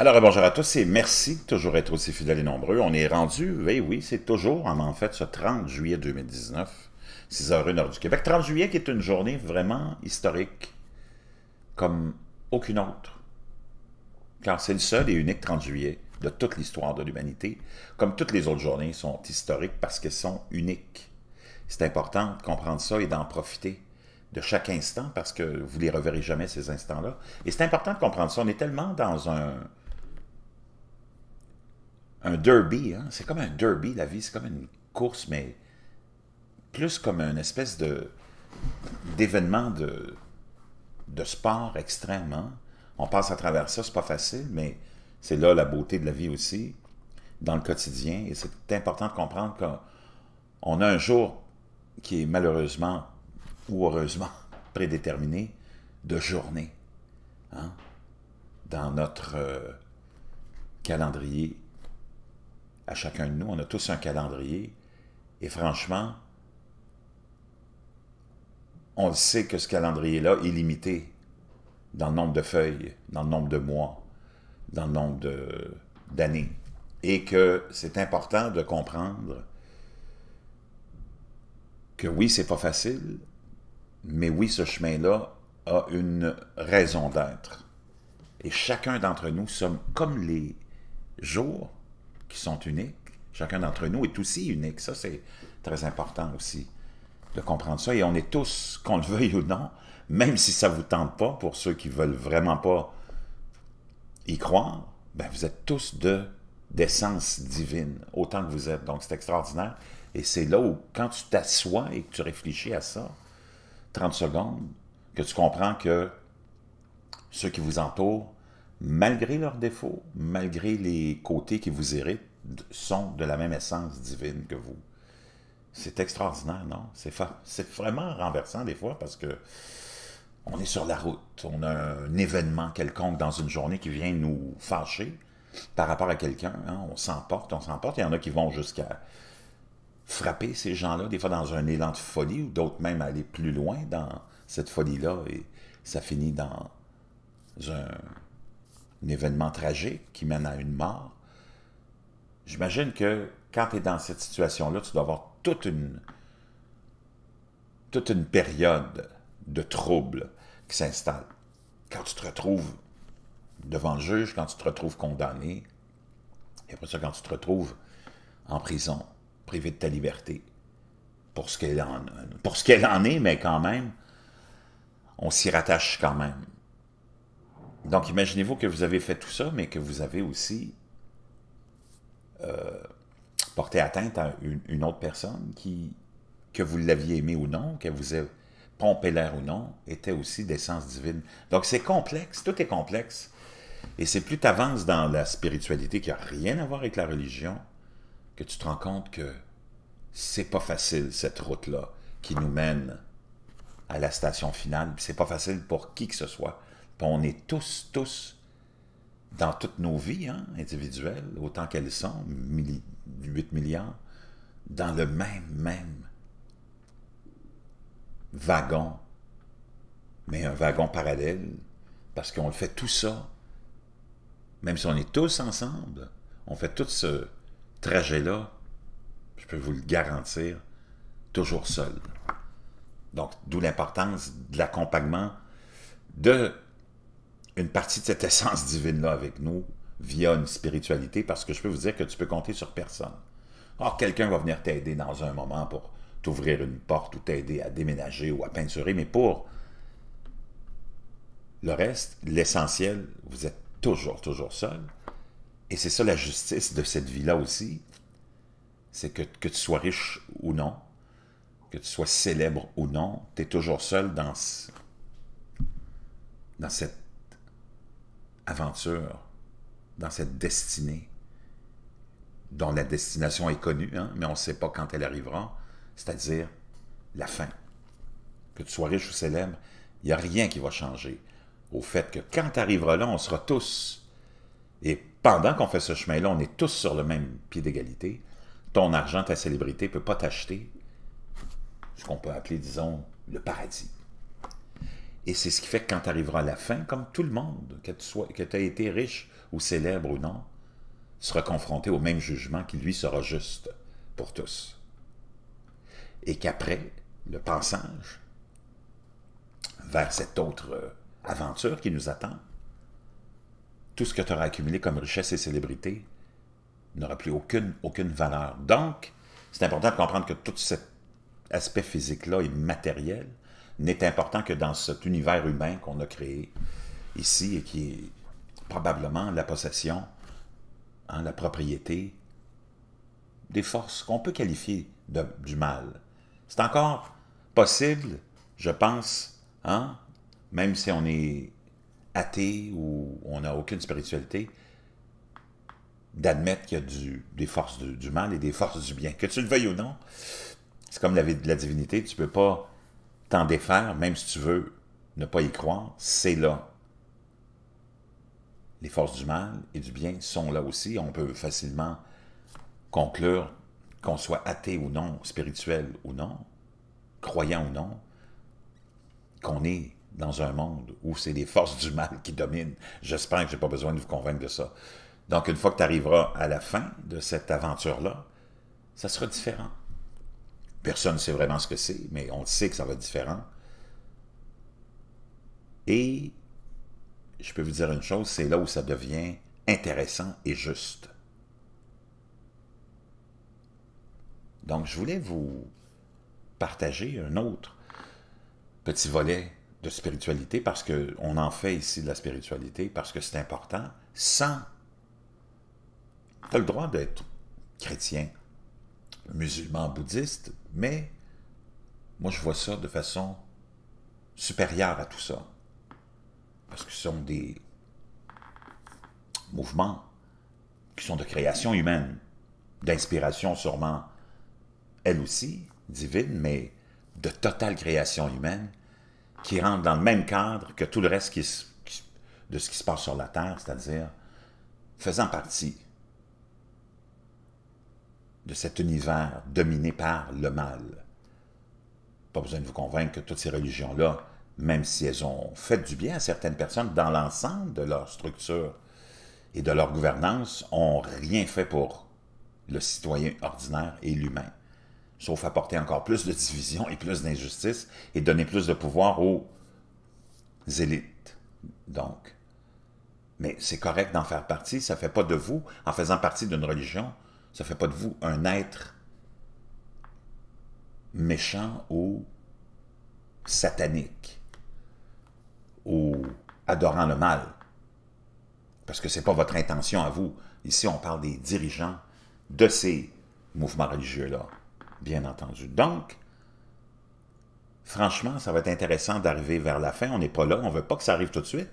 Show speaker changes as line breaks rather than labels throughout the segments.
Alors, eh, bonjour à tous et merci de toujours être aussi fidèles et nombreux. On est rendu, oui, eh oui, c'est toujours en fait ce 30 juillet 2019, 6h01 heure du Québec. 30 juillet qui est une journée vraiment historique comme aucune autre. Car c'est le seul et unique 30 juillet de toute l'histoire de l'humanité, comme toutes les autres journées sont historiques parce qu'elles sont uniques. C'est important de comprendre ça et d'en profiter de chaque instant parce que vous ne les reverrez jamais ces instants-là. Et c'est important de comprendre ça. On est tellement dans un, un derby. Hein. C'est comme un derby, la vie. C'est comme une course, mais plus comme une espèce de d'événement de, de sport extrêmement. Hein. On passe à travers ça, c'est pas facile, mais c'est là la beauté de la vie aussi, dans le quotidien. Et c'est important de comprendre qu'on a un jour qui est malheureusement ou heureusement prédéterminé de journée hein, dans notre euh, calendrier à chacun de nous. On a tous un calendrier. Et franchement, on sait que ce calendrier-là est limité dans le nombre de feuilles, dans le nombre de mois, dans le nombre d'années. Et que c'est important de comprendre que oui, c'est pas facile, mais oui, ce chemin-là a une raison d'être. Et chacun d'entre nous sommes comme les jours qui sont uniques. Chacun d'entre nous est aussi unique. Ça, c'est très important aussi de comprendre ça. Et on est tous, qu'on le veuille ou non, même si ça ne vous tente pas, pour ceux qui ne veulent vraiment pas y croire, ben vous êtes tous de d'essence divine, autant que vous êtes. Donc, c'est extraordinaire. Et c'est là où, quand tu t'assois et que tu réfléchis à ça, 30 secondes, que tu comprends que ceux qui vous entourent malgré leurs défauts, malgré les côtés qui vous irritent, sont de la même essence divine que vous. C'est extraordinaire, non? C'est, c'est vraiment renversant des fois parce que on est sur la route, on a un événement quelconque dans une journée qui vient nous fâcher par rapport à quelqu'un. Hein. On s'emporte, on s'emporte. Il y en a qui vont jusqu'à frapper ces gens-là, des fois dans un élan de folie, ou d'autres même aller plus loin dans cette folie-là, et ça finit dans un un événement tragique qui mène à une mort. J'imagine que quand tu es dans cette situation-là, tu dois avoir toute une, toute une période de trouble qui s'installe. Quand tu te retrouves devant le juge, quand tu te retrouves condamné, et après ça, quand tu te retrouves en prison, privé de ta liberté, pour ce qu'elle en est, mais quand même, on s'y rattache quand même. Donc, imaginez-vous que vous avez fait tout ça, mais que vous avez aussi euh, porté atteinte à une, autre personne qui, que vous l'aviez aimée ou non, qu'elle vous ait pompé l'air ou non, était aussi d'essence divine. Donc, c'est complexe, tout est complexe. Et c'est plus tu dans la spiritualité qui n'a rien à voir avec la religion, que tu te rends compte que c'est pas facile cette route-là qui nous mène à la station finale. C'est pas facile pour qui que ce soit on est tous, tous, dans toutes nos vies hein, individuelles, autant qu'elles sont, 8 milliards, dans le même, même wagon, mais un wagon parallèle, parce qu'on le fait tout ça. Même si on est tous ensemble, on fait tout ce trajet-là, je peux vous le garantir, toujours seul. Donc, d'où l'importance de l'accompagnement de une partie de cette essence divine-là avec nous via une spiritualité parce que je peux vous dire que tu peux compter sur personne. Or, quelqu'un va venir t'aider dans un moment pour t'ouvrir une porte ou t'aider à déménager ou à peinturer, mais pour le reste, l'essentiel, vous êtes toujours, toujours seul. Et c'est ça la justice de cette vie-là aussi, c'est que, que tu sois riche ou non, que tu sois célèbre ou non, tu es toujours seul dans, dans cette aventure, dans cette destinée, dont la destination est connue, hein, mais on ne sait pas quand elle arrivera, c'est-à-dire la fin. Que tu sois riche ou célèbre, il n'y a rien qui va changer. Au fait que quand tu arriveras là, on sera tous, et pendant qu'on fait ce chemin-là, on est tous sur le même pied d'égalité, ton argent, ta célébrité ne peut pas t'acheter ce qu'on peut appeler, disons, le paradis. Et c'est ce qui fait que quand tu arriveras à la fin, comme tout le monde, que tu sois, aies été riche ou célèbre ou non, sera confronté au même jugement qui, lui, sera juste pour tous. Et qu'après, le passage vers cette autre euh, aventure qui nous attend, tout ce que tu auras accumulé comme richesse et célébrité n'aura plus aucune, aucune valeur. Donc, c'est important de comprendre que tout cet aspect physique-là est matériel n'est important que dans cet univers humain qu'on a créé ici et qui est probablement la possession, hein, la propriété des forces qu'on peut qualifier de, du mal. C'est encore possible, je pense, hein, même si on est athée ou on n'a aucune spiritualité, d'admettre qu'il y a des forces du, mal et des forces du bien. Que tu le veuilles ou non, c'est comme la, vie de la divinité, tu ne peux pas t'en défaire, même si tu veux ne pas y croire, c'est là. Les forces du mal et du bien sont là aussi. On peut facilement conclure qu'on soit athée ou non, spirituel ou non, croyant ou non, qu'on est dans un monde où c'est les forces du mal qui dominent. J'espère que je n'ai pas besoin de vous convaincre de ça. Donc, une fois que tu arriveras à la fin de cette aventure-là, ça sera différent. Personne ne sait vraiment ce que c'est, mais on sait que ça va être différent. Et je peux vous dire une chose, c'est là où ça devient intéressant et juste. Donc, je voulais vous partager un autre petit volet de spiritualité parce qu'on en fait ici de la spiritualité, parce que c'est important, sans... Tu as le droit d'être chrétien, musulmans bouddhistes, mais moi je vois ça de façon supérieure à tout ça. Parce que ce sont des mouvements qui sont de création humaine, d'inspiration sûrement, elle aussi, divine, mais de totale création humaine, qui rentre dans le même cadre que tout le reste de ce qui se passe sur la Terre, c'est-à-dire faisant partie de cet univers dominé par le mal. Pas besoin de vous convaincre que toutes ces religions-là, même si elles ont fait du bien à certaines personnes dans l'ensemble de leur structure et de leur gouvernance, ont rien fait pour le citoyen ordinaire et l'humain, sauf apporter encore plus de division et plus d'injustice et donner plus de pouvoir aux élites. Donc, mais c'est correct d'en faire partie, ça ne fait pas de vous, en faisant partie d'une religion, ça ne fait pas de vous un être méchant ou satanique ou adorant le mal. Parce que ce n'est pas votre intention à vous. Ici, on parle des dirigeants de ces mouvements religieux-là, bien entendu. Donc, franchement, ça va être intéressant d'arriver vers la fin. On n'est pas là, on ne veut pas que ça arrive tout de suite.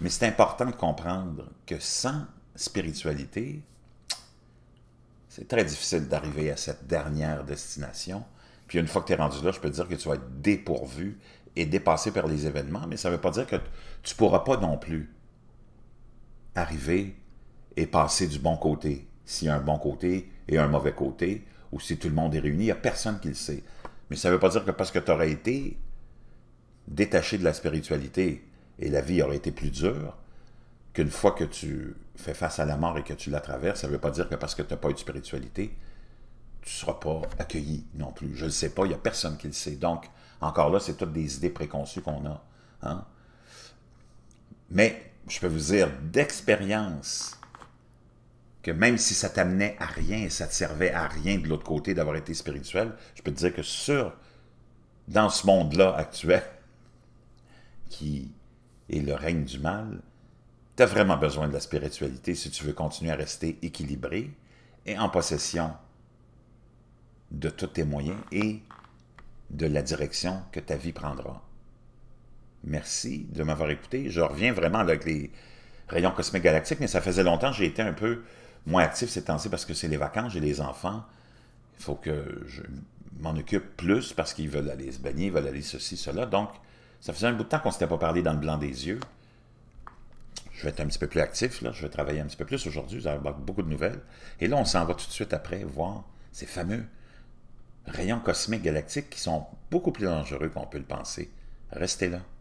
Mais c'est important de comprendre que sans spiritualité, c'est très difficile d'arriver à cette dernière destination. Puis une fois que tu es rendu là, je peux te dire que tu vas être dépourvu et dépassé par les événements, mais ça ne veut pas dire que tu ne pourras pas non plus arriver et passer du bon côté. S'il y a un bon côté et un mauvais côté, ou si tout le monde est réuni, il n'y a personne qui le sait. Mais ça ne veut pas dire que parce que tu aurais été détaché de la spiritualité et la vie aurait été plus dure, qu'une fois que tu fais face à la mort et que tu la traverses, ça ne veut pas dire que parce que tu n'as pas eu de spiritualité, tu ne seras pas accueilli non plus. Je ne le sais pas, il n'y a personne qui le sait. Donc, encore là, c'est toutes des idées préconçues qu'on a. Hein. Mais je peux vous dire d'expérience que même si ça t'amenait à rien et ça te servait à rien de l'autre côté d'avoir été spirituel, je peux te dire que sur, dans ce monde-là actuel, qui est le règne du mal, tu as vraiment besoin de la spiritualité si tu veux continuer à rester équilibré et en possession de tous tes moyens et de la direction que ta vie prendra. Merci de m'avoir écouté. Je reviens vraiment avec les rayons cosmiques galactiques, mais ça faisait longtemps que j'ai été un peu moins actif ces temps-ci parce que c'est les vacances, j'ai les enfants. Il faut que je m'en occupe plus parce qu'ils veulent aller se baigner, ils veulent aller ceci, cela. Donc, ça faisait un bout de temps qu'on ne s'était pas parlé dans le blanc des yeux je vais être un petit peu plus actif, là, je vais travailler un petit peu plus aujourd'hui, vous beaucoup de nouvelles. Et là, on s'en va tout de suite après voir ces fameux rayons cosmiques galactiques qui sont beaucoup plus dangereux qu'on peut le penser. Restez là.